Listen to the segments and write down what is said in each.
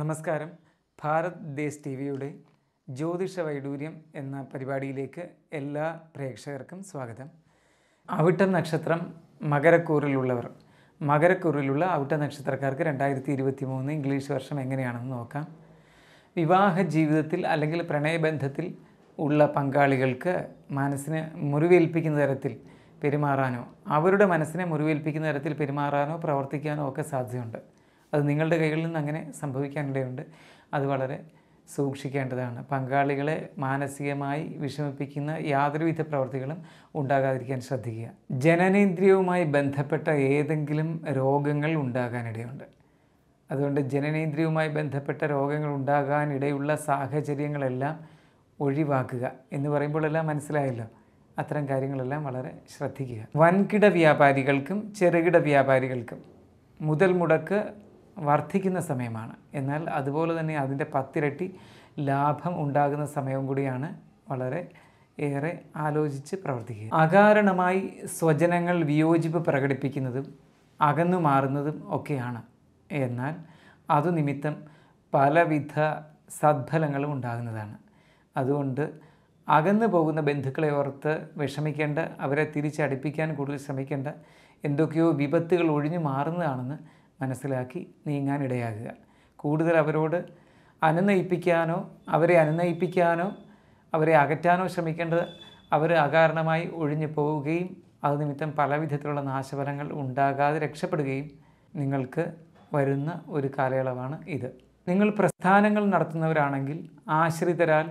നമസ്കാരം ഭാരത് ദേശ് ടി വിയുടെ ജ്യോതിഷ വൈഡൂര്യം എന്ന പരിപാടിയിലേക്ക് എല്ലാ പ്രേക്ഷകർക്കും സ്വാഗതം അവിട്ടം നക്ഷത്രം മകരക്കൂറിലുള്ളവർ മകരക്കൂറിലുള്ള അവിട്ട നക്ഷത്രക്കാർക്ക് രണ്ടായിരത്തി ഇരുപത്തി മൂന്ന് ഇംഗ്ലീഷ് വർഷം എങ്ങനെയാണെന്ന് നോക്കാം വിവാഹ ജീവിതത്തിൽ അല്ലെങ്കിൽ പ്രണയബന്ധത്തിൽ ഉള്ള പങ്കാളികൾക്ക് മനസ്സിനെ മുറിവേൽപ്പിക്കുന്ന തരത്തിൽ പെരുമാറാനോ അവരുടെ മനസ്സിനെ മുറിവേൽപ്പിക്കുന്ന തരത്തിൽ പെരുമാറാനോ പ്രവർത്തിക്കാനോ ഒക്കെ സാധ്യതയുണ്ട് അത് നിങ്ങളുടെ കൈകളിൽ നിന്ന് അങ്ങനെ സംഭവിക്കാനിടയുണ്ട് അത് വളരെ സൂക്ഷിക്കേണ്ടതാണ് പങ്കാളികളെ മാനസികമായി വിഷമിപ്പിക്കുന്ന യാതൊരുവിധ പ്രവൃത്തികളും ഉണ്ടാകാതിരിക്കാൻ ശ്രദ്ധിക്കുക ജനനേന്ദ്രിയവുമായി ബന്ധപ്പെട്ട ഏതെങ്കിലും രോഗങ്ങൾ ഉണ്ടാകാനിടയുണ്ട് അതുകൊണ്ട് ജനനേന്ദ്രിയവുമായി ബന്ധപ്പെട്ട രോഗങ്ങൾ ഉണ്ടാകാനിടയുള്ള സാഹചര്യങ്ങളെല്ലാം ഒഴിവാക്കുക എന്ന് പറയുമ്പോഴെല്ലാം മനസ്സിലായല്ലോ അത്തരം കാര്യങ്ങളെല്ലാം വളരെ ശ്രദ്ധിക്കുക വൻകിട വ്യാപാരികൾക്കും ചെറുകിട വ്യാപാരികൾക്കും മുതൽ മുടക്ക് വർദ്ധിക്കുന്ന സമയമാണ് എന്നാൽ അതുപോലെ തന്നെ അതിൻ്റെ പത്തിരട്ടി ലാഭം ഉണ്ടാകുന്ന സമയവും കൂടിയാണ് വളരെ ഏറെ ആലോചിച്ച് പ്രവർത്തിക്കുക അകാരണമായി സ്വജനങ്ങൾ വിയോജിപ്പ് പ്രകടിപ്പിക്കുന്നതും അകന്നു മാറുന്നതും ഒക്കെയാണ് എന്നാൽ അതു നിമിത്തം പലവിധ സദ്ഫലങ്ങളും ഉണ്ടാകുന്നതാണ് അതുകൊണ്ട് അകന്നു പോകുന്ന ബന്ധുക്കളെ ഓർത്ത് വിഷമിക്കേണ്ട അവരെ തിരിച്ചടിപ്പിക്കാൻ കൂടുതൽ ശ്രമിക്കേണ്ട എന്തൊക്കെയോ വിപത്തുകൾ ഒഴിഞ്ഞു മാറുന്നതാണെന്ന് മനസ്സിലാക്കി നീങ്ങാനിടയാകുക കൂടുതൽ അവരോട് അനുനയിപ്പിക്കാനോ അവരെ അനുനയിപ്പിക്കാനോ അവരെ അകറ്റാനോ ശ്രമിക്കേണ്ടത് അവർ അകാരണമായി ഒഴിഞ്ഞു പോവുകയും അത് നിമിത്തം പല വിധത്തിലുള്ള നാശഫലങ്ങൾ ഉണ്ടാകാതെ രക്ഷപ്പെടുകയും നിങ്ങൾക്ക് വരുന്ന ഒരു കാലയളവാണ് ഇത് നിങ്ങൾ പ്രസ്ഥാനങ്ങൾ നടത്തുന്നവരാണെങ്കിൽ ആശ്രിതരാൽ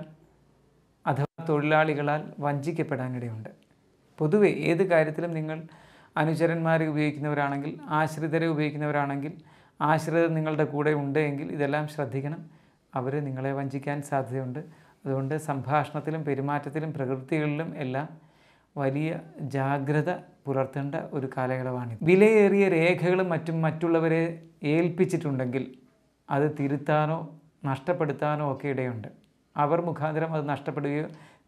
അഥവാ തൊഴിലാളികളാൽ വഞ്ചിക്കപ്പെടാനിടയുണ്ട് പൊതുവെ ഏത് കാര്യത്തിലും നിങ്ങൾ അനുചരന്മാരെ ഉപയോഗിക്കുന്നവരാണെങ്കിൽ ആശ്രിതരെ ഉപയോഗിക്കുന്നവരാണെങ്കിൽ ആശ്രിതർ നിങ്ങളുടെ കൂടെ ഉണ്ട് എങ്കിൽ ഇതെല്ലാം ശ്രദ്ധിക്കണം അവർ നിങ്ങളെ വഞ്ചിക്കാൻ സാധ്യതയുണ്ട് അതുകൊണ്ട് സംഭാഷണത്തിലും പെരുമാറ്റത്തിലും പ്രകൃതികളിലും എല്ലാം വലിയ ജാഗ്രത പുലർത്തേണ്ട ഒരു കാലയളവാണ് വിലയേറിയ രേഖകളും മറ്റും മറ്റുള്ളവരെ ഏൽപ്പിച്ചിട്ടുണ്ടെങ്കിൽ അത് തിരുത്താനോ നഷ്ടപ്പെടുത്താനോ ഒക്കെ ഇടയുണ്ട് അവർ മുഖാന്തരം അത് നഷ്ടപ്പെടുകയോ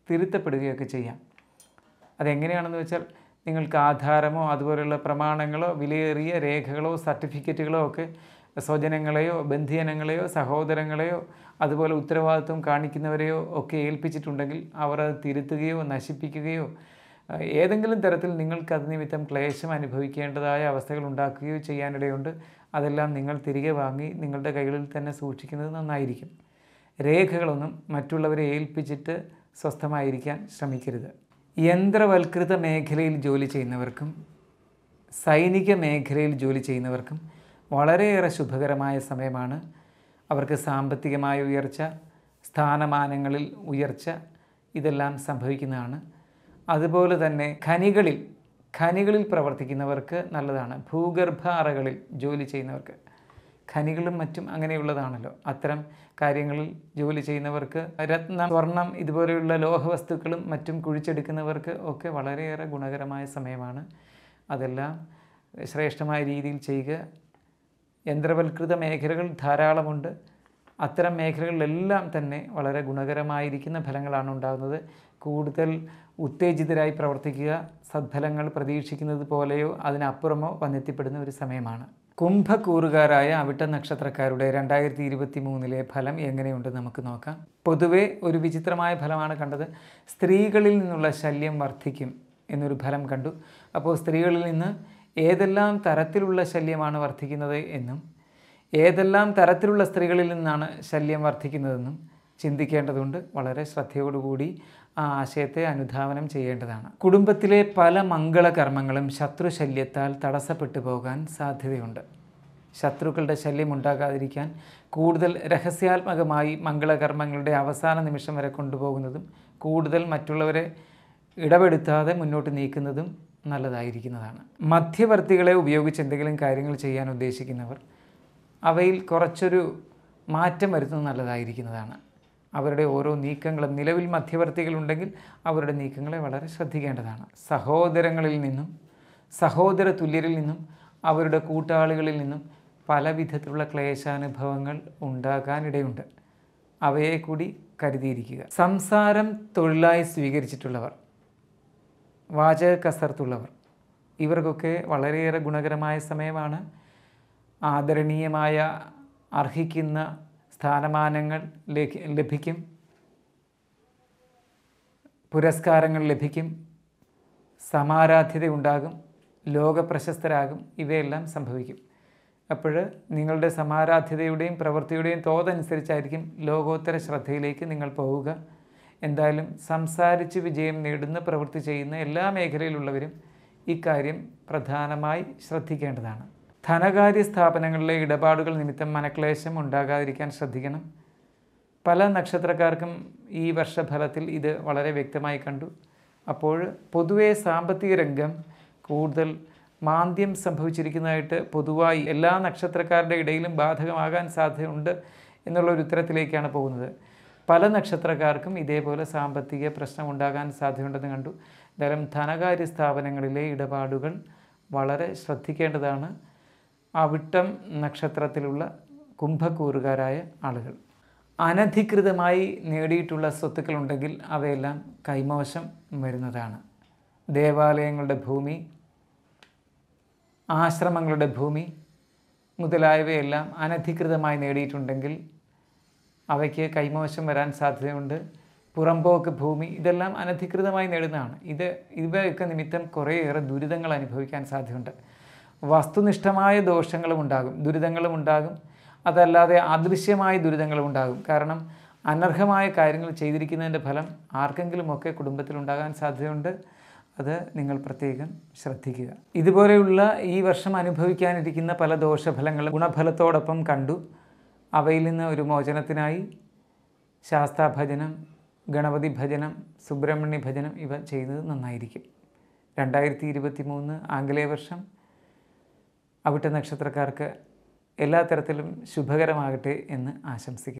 തിരുത്തപ്പെടുകയോ ഒക്കെ ചെയ്യാം അതെങ്ങനെയാണെന്ന് വെച്ചാൽ നിങ്ങൾക്ക് ആധാരമോ അതുപോലെയുള്ള പ്രമാണങ്ങളോ വിലയേറിയ രേഖകളോ സർട്ടിഫിക്കറ്റുകളോ ഒക്കെ സ്വജനങ്ങളെയോ ബന്ധുജനങ്ങളെയോ സഹോദരങ്ങളെയോ അതുപോലെ ഉത്തരവാദിത്വം കാണിക്കുന്നവരെയോ ഒക്കെ ഏൽപ്പിച്ചിട്ടുണ്ടെങ്കിൽ അവർ അത് തിരുത്തുകയോ നശിപ്പിക്കുകയോ ഏതെങ്കിലും തരത്തിൽ നിങ്ങൾക്ക് അത് നിമിത്തം ക്ലേശം അനുഭവിക്കേണ്ടതായ അവസ്ഥകൾ ഉണ്ടാക്കുകയോ ചെയ്യാനിടയുണ്ട് അതെല്ലാം നിങ്ങൾ തിരികെ വാങ്ങി നിങ്ങളുടെ കൈകളിൽ തന്നെ സൂക്ഷിക്കുന്നത് നന്നായിരിക്കും രേഖകളൊന്നും മറ്റുള്ളവരെ ഏൽപ്പിച്ചിട്ട് സ്വസ്ഥമായിരിക്കാൻ ശ്രമിക്കരുത് യന്ത്രവൽകൃത മേഖലയിൽ ജോലി ചെയ്യുന്നവർക്കും സൈനിക മേഖലയിൽ ജോലി ചെയ്യുന്നവർക്കും വളരെയേറെ ശുഭകരമായ സമയമാണ് അവർക്ക് സാമ്പത്തികമായ ഉയർച്ച സ്ഥാനമാനങ്ങളിൽ ഉയർച്ച ഇതെല്ലാം സംഭവിക്കുന്നതാണ് അതുപോലെ തന്നെ ഖനികളിൽ ഖനികളിൽ പ്രവർത്തിക്കുന്നവർക്ക് നല്ലതാണ് ഭൂഗർഭ അറകളിൽ ജോലി ചെയ്യുന്നവർക്ക് ഖനികളും മറ്റും അങ്ങനെയുള്ളതാണല്ലോ അത്തരം കാര്യങ്ങളിൽ ജോലി ചെയ്യുന്നവർക്ക് രത്നം സ്വർണം ഇതുപോലെയുള്ള ലോഹവസ്തുക്കളും മറ്റും കുഴിച്ചെടുക്കുന്നവർക്ക് ഒക്കെ വളരെയേറെ ഗുണകരമായ സമയമാണ് അതെല്ലാം ശ്രേഷ്ഠമായ രീതിയിൽ ചെയ്യുക യന്ത്രവൽകൃത മേഖലകൾ ധാരാളമുണ്ട് അത്തരം മേഖലകളിലെല്ലാം തന്നെ വളരെ ഗുണകരമായിരിക്കുന്ന ഫലങ്ങളാണ് ഉണ്ടാകുന്നത് കൂടുതൽ ഉത്തേജിതരായി പ്രവർത്തിക്കുക സദ്ഫലങ്ങൾ പ്രതീക്ഷിക്കുന്നത് പോലെയോ അതിനപ്പുറമോ വന്നെത്തിപ്പെടുന്ന ഒരു സമയമാണ് കുംഭക്കൂറുകാരായ അവിട്ട നക്ഷത്രക്കാരുടെ രണ്ടായിരത്തി ഇരുപത്തി മൂന്നിലെ ഫലം എങ്ങനെയുണ്ട് നമുക്ക് നോക്കാം പൊതുവേ ഒരു വിചിത്രമായ ഫലമാണ് കണ്ടത് സ്ത്രീകളിൽ നിന്നുള്ള ശല്യം വർദ്ധിക്കും എന്നൊരു ഫലം കണ്ടു അപ്പോൾ സ്ത്രീകളിൽ നിന്ന് ഏതെല്ലാം തരത്തിലുള്ള ശല്യമാണ് വർദ്ധിക്കുന്നത് എന്നും ഏതെല്ലാം തരത്തിലുള്ള സ്ത്രീകളിൽ നിന്നാണ് ശല്യം വർദ്ധിക്കുന്നതെന്നും ചിന്തിക്കേണ്ടതുണ്ട് വളരെ ശ്രദ്ധയോടുകൂടി ആ ആശയത്തെ അനുധാവനം ചെയ്യേണ്ടതാണ് കുടുംബത്തിലെ പല മംഗളകർമ്മങ്ങളും ശത്രുശല്യത്താൽ തടസ്സപ്പെട്ടു പോകാൻ സാധ്യതയുണ്ട് ശത്രുക്കളുടെ ശല്യം ഉണ്ടാകാതിരിക്കാൻ കൂടുതൽ രഹസ്യാത്മകമായി മംഗളകർമ്മങ്ങളുടെ അവസാന നിമിഷം വരെ കൊണ്ടുപോകുന്നതും കൂടുതൽ മറ്റുള്ളവരെ ഇടപെടുത്താതെ മുന്നോട്ട് നീക്കുന്നതും നല്ലതായിരിക്കുന്നതാണ് മധ്യവർത്തികളെ ഉപയോഗിച്ച് എന്തെങ്കിലും കാര്യങ്ങൾ ചെയ്യാൻ ഉദ്ദേശിക്കുന്നവർ അവയിൽ കുറച്ചൊരു മാറ്റം വരുത്തുന്നത് നല്ലതായിരിക്കുന്നതാണ് അവരുടെ ഓരോ നീക്കങ്ങളും നിലവിൽ മധ്യവർത്തികളുണ്ടെങ്കിൽ അവരുടെ നീക്കങ്ങളെ വളരെ ശ്രദ്ധിക്കേണ്ടതാണ് സഹോദരങ്ങളിൽ നിന്നും സഹോദര തുല്യരിൽ നിന്നും അവരുടെ കൂട്ടാളികളിൽ നിന്നും പല വിധത്തിലുള്ള ക്ലേശാനുഭവങ്ങൾ ഉണ്ടാകാനിടയുണ്ട് അവയെ കൂടി കരുതിയിരിക്കുക സംസാരം തൊഴിലായി സ്വീകരിച്ചിട്ടുള്ളവർ വാചക കസർത്തുള്ളവർ ഇവർക്കൊക്കെ വളരെയേറെ ഗുണകരമായ സമയമാണ് ആദരണീയമായ അർഹിക്കുന്ന സ്ഥാനമാനങ്ങൾ ലഭിക്കും പുരസ്കാരങ്ങൾ ലഭിക്കും സമാരാധ്യത ഉണ്ടാകും ലോകപ്രശസ്തരാകും ഇവയെല്ലാം സംഭവിക്കും അപ്പോൾ നിങ്ങളുടെ സമാരാധ്യതയുടെയും പ്രവൃത്തിയുടെയും തോതനുസരിച്ചായിരിക്കും ലോകോത്തര ശ്രദ്ധയിലേക്ക് നിങ്ങൾ പോവുക എന്തായാലും സംസാരിച്ച് വിജയം നേടുന്ന പ്രവൃത്തി ചെയ്യുന്ന എല്ലാ മേഖലയിലുള്ളവരും ഇക്കാര്യം പ്രധാനമായി ശ്രദ്ധിക്കേണ്ടതാണ് ധനകാര്യ സ്ഥാപനങ്ങളിലെ ഇടപാടുകൾ നിമിത്തം മനക്ലേശം ഉണ്ടാകാതിരിക്കാൻ ശ്രദ്ധിക്കണം പല നക്ഷത്രക്കാർക്കും ഈ വർഷഫലത്തിൽ ഇത് വളരെ വ്യക്തമായി കണ്ടു അപ്പോൾ പൊതുവെ സാമ്പത്തിക രംഗം കൂടുതൽ മാന്ദ്യം സംഭവിച്ചിരിക്കുന്നതായിട്ട് പൊതുവായി എല്ലാ നക്ഷത്രക്കാരുടെ ഇടയിലും ബാധകമാകാൻ സാധ്യതയുണ്ട് എന്നുള്ള ഒരു ഉത്തരത്തിലേക്കാണ് പോകുന്നത് പല നക്ഷത്രക്കാർക്കും ഇതേപോലെ സാമ്പത്തിക പ്രശ്നം ഉണ്ടാകാൻ സാധ്യതയുണ്ടെന്ന് കണ്ടു എന്തായാലും ധനകാര്യ സ്ഥാപനങ്ങളിലെ ഇടപാടുകൾ വളരെ ശ്രദ്ധിക്കേണ്ടതാണ് വിട്ടം നക്ഷത്രത്തിലുള്ള കുംഭക്കൂറുകാരായ ആളുകൾ അനധികൃതമായി നേടിയിട്ടുള്ള സ്വത്തുക്കളുണ്ടെങ്കിൽ അവയെല്ലാം കൈമോശം വരുന്നതാണ് ദേവാലയങ്ങളുടെ ഭൂമി ആശ്രമങ്ങളുടെ ഭൂമി മുതലായവയെല്ലാം അനധികൃതമായി നേടിയിട്ടുണ്ടെങ്കിൽ അവയ്ക്ക് കൈമോശം വരാൻ സാധ്യതയുണ്ട് പുറമ്പോക്ക് ഭൂമി ഇതെല്ലാം അനധികൃതമായി നേടുന്നതാണ് ഇത് ഇവയൊക്കെ നിമിത്തം കുറേയേറെ ദുരിതങ്ങൾ അനുഭവിക്കാൻ സാധ്യതയുണ്ട് വസ്തുനിഷ്ഠമായ ദോഷങ്ങളും ഉണ്ടാകും ദുരിതങ്ങളും ഉണ്ടാകും അതല്ലാതെ അദൃശ്യമായ ദുരിതങ്ങളും ഉണ്ടാകും കാരണം അനർഹമായ കാര്യങ്ങൾ ചെയ്തിരിക്കുന്നതിൻ്റെ ഫലം ആർക്കെങ്കിലുമൊക്കെ കുടുംബത്തിലുണ്ടാകാൻ സാധ്യതയുണ്ട് അത് നിങ്ങൾ പ്രത്യേകം ശ്രദ്ധിക്കുക ഇതുപോലെയുള്ള ഈ വർഷം അനുഭവിക്കാനിരിക്കുന്ന പല ദോഷഫലങ്ങൾ ഗുണഫലത്തോടൊപ്പം കണ്ടു അവയിൽ നിന്ന് ഒരു മോചനത്തിനായി ശാസ്താഭജനം ഗണപതി ഭജനം സുബ്രഹ്മണ്യ ഭജനം ഇവ ചെയ്യുന്നത് നന്നായിരിക്കും രണ്ടായിരത്തി ഇരുപത്തി മൂന്ന് ആംഗലേയ വർഷം അവിട്ട നക്ഷത്രക്കാർക്ക് എല്ലാ തരത്തിലും ശുഭകരമാകട്ടെ എന്ന് ആശംസിക്കുന്നു